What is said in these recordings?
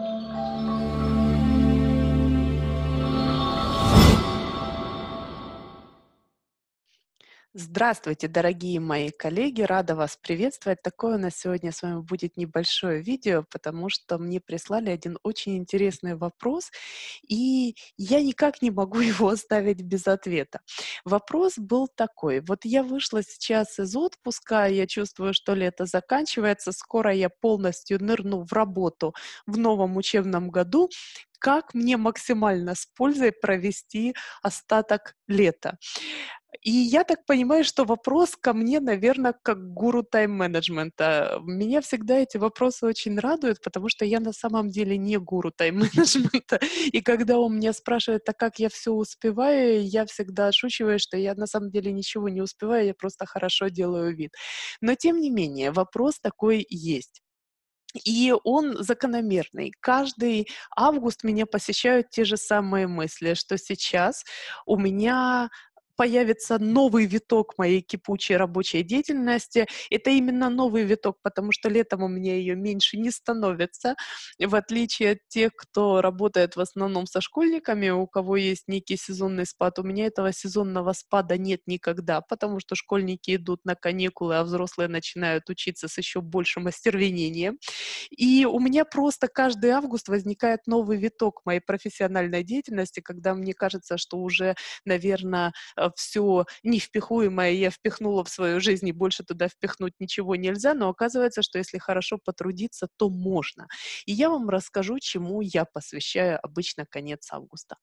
Música Здравствуйте, дорогие мои коллеги, рада вас приветствовать. Такое у нас сегодня с вами будет небольшое видео, потому что мне прислали один очень интересный вопрос, и я никак не могу его оставить без ответа. Вопрос был такой. Вот я вышла сейчас из отпуска, я чувствую, что лето заканчивается, скоро я полностью нырну в работу в новом учебном году как мне максимально с пользой провести остаток лета. И я так понимаю, что вопрос ко мне, наверное, как гуру тайм-менеджмента. Меня всегда эти вопросы очень радуют, потому что я на самом деле не гуру тайм-менеджмента. И когда он меня спрашивает, а как я все успеваю, я всегда шучиваю, что я на самом деле ничего не успеваю, я просто хорошо делаю вид. Но тем не менее, вопрос такой есть. И он закономерный. Каждый август меня посещают те же самые мысли, что сейчас у меня появится новый виток моей кипучей рабочей деятельности. Это именно новый виток, потому что летом у меня ее меньше не становится, в отличие от тех, кто работает в основном со школьниками, у кого есть некий сезонный спад. У меня этого сезонного спада нет никогда, потому что школьники идут на каникулы, а взрослые начинают учиться с еще большим остервенением. И у меня просто каждый август возникает новый виток моей профессиональной деятельности, когда мне кажется, что уже, наверное, э, Э, все невпихуемое я впихнула в свою жизнь, и больше туда впихнуть ничего нельзя, но оказывается, что если хорошо потрудиться, то можно. И я вам расскажу, чему я посвящаю обычно конец августа.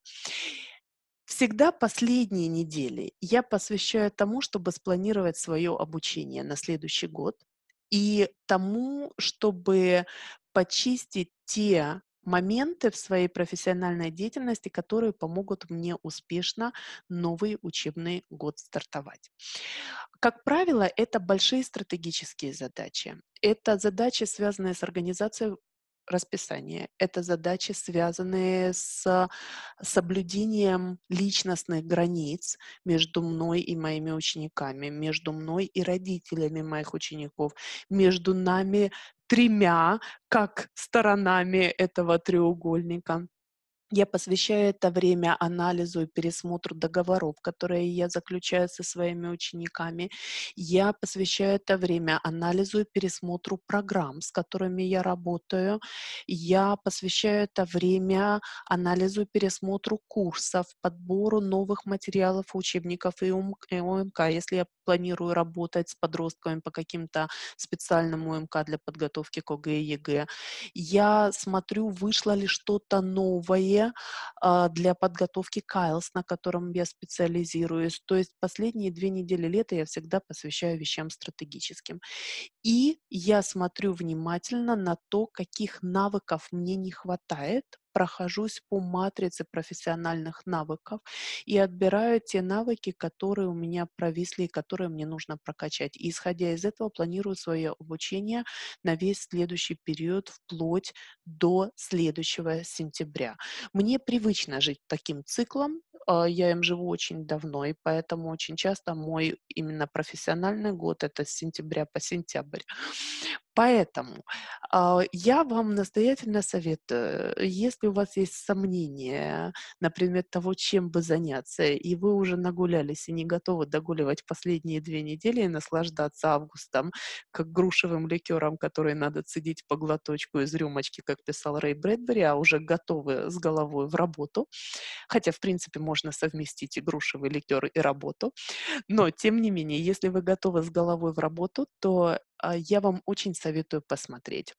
Всегда последние недели я посвящаю тому, чтобы спланировать свое обучение на следующий год и тому, чтобы почистить те моменты в своей профессиональной деятельности, которые помогут мне успешно новый учебный год стартовать. Как правило, это большие стратегические задачи. Это задачи, связанные с организацией расписания. Это задачи, связанные с соблюдением личностных границ между мной и моими учениками, между мной и родителями моих учеников, между нами тремя как сторонами этого треугольника. Я посвящаю это время анализу и пересмотру договоров, которые я заключаю со своими учениками. Я посвящаю это время анализу и пересмотру программ, с которыми я работаю. Я посвящаю это время анализу и пересмотру курсов, подбору новых материалов, учебников и ОМК. Если я планирую работать с подростками по каким-то специальным ОМК для подготовки к ОГЭ и ЕГЭ, я смотрю, вышло ли что-то новое языке а, для подготовки Кайлс, на котором я специализируюсь. То есть последние две недели лета я всегда посвящаю вещам стратегическим. И я смотрю внимательно на то, каких навыков мне не хватает прохожусь по матрице профессиональных навыков и отбираю те навыки, которые у меня провисли и которые мне нужно прокачать. И исходя из этого планирую свое обучение на весь следующий период вплоть до следующего сентября. Мне привычно жить таким циклом, а, я им живу очень давно, и поэтому очень часто мой именно профессиональный год — это с сентября по сентябрь. Поэтому а, я вам настоятельно советую, если у вас есть сомнения, например, того, чем бы заняться, и вы уже нагулялись и не готовы догуливать последние две недели и наслаждаться августом, как грушевым ликером, который надо цедить по глоточку из рюмочки, как писал Рэй Брэдбери, а уже готовы с головой в работу. Хотя, в принципе, можно совместить и грушевый ликер, и работу. Но, тем не менее, если вы готовы с головой в работу, то а, я вам очень советую посмотреть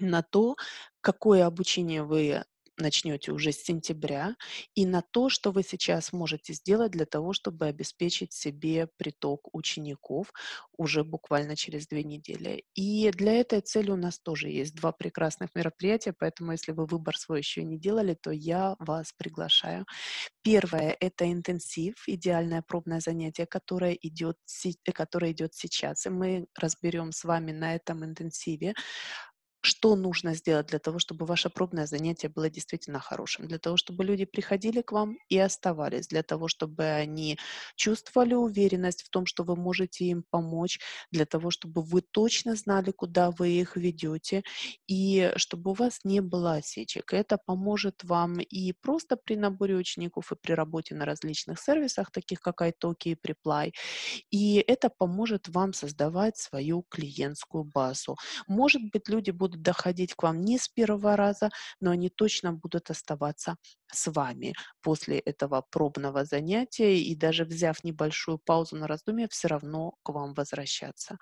на то, какое обучение вы начнете уже с сентября, и на то, что вы сейчас можете сделать для того, чтобы обеспечить себе приток учеников уже буквально через две недели. И для этой цели у нас тоже есть два прекрасных мероприятия, поэтому если вы выбор свой еще не делали, то я вас приглашаю. Первое — это интенсив, идеальное пробное занятие, которое идет, которое идет сейчас, и мы разберем с вами на этом интенсиве что нужно сделать для того, чтобы ваше пробное занятие было действительно хорошим, для того, чтобы люди приходили к вам и оставались, для того, чтобы они чувствовали уверенность в том, что вы можете им помочь, для того, чтобы вы точно знали, куда вы их ведете, и чтобы у вас не было осечек. Это поможет вам и просто при наборе учеников, и при работе на различных сервисах, таких как iTalki и Preply, и это поможет вам создавать свою клиентскую базу. Может быть, люди будут будут доходить к вам не с первого раза, но они точно будут оставаться с вами после этого пробного занятия и даже взяв небольшую паузу на раздумье, все равно к вам возвращаться.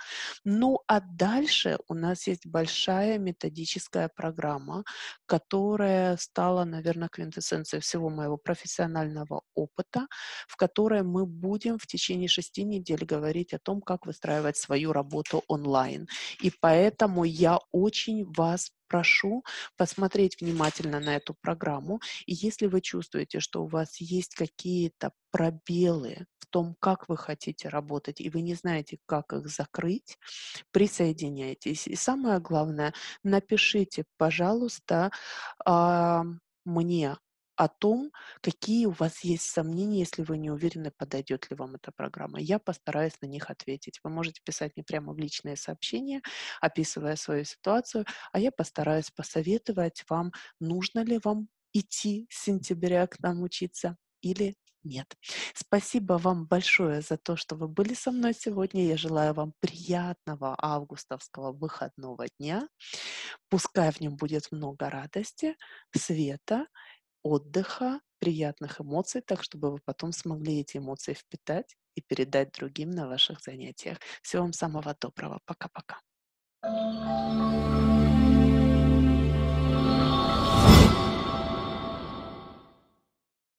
Ну а дальше у нас есть большая методическая программа, которая стала, наверное, квинтэссенцией всего моего профессионального опыта, в которой мы будем в течение шести недель говорить о том, как выстраивать свою работу онлайн. И поэтому я очень вас прошу посмотреть внимательно на эту программу. И если вы чувствуете, что у вас есть какие-то пробелы в том, как вы хотите работать, и вы не знаете, как их закрыть, присоединяйтесь. И самое главное, напишите, пожалуйста, а, мне о том, какие у вас есть сомнения, если вы не уверены, подойдет ли вам эта программа. Я постараюсь на них ответить. Вы можете писать мне прямо в личные сообщения, описывая свою ситуацию, а я постараюсь посоветовать вам, нужно ли вам идти с сентября к нам учиться или нет. Спасибо вам большое за то, что вы были со мной сегодня. Я желаю вам приятного августовского выходного дня. Пускай в нем будет много радости, света отдыха, приятных эмоций, так чтобы вы потом смогли эти эмоции впитать и передать другим на ваших занятиях. Всего вам самого доброго. Пока-пока. thank you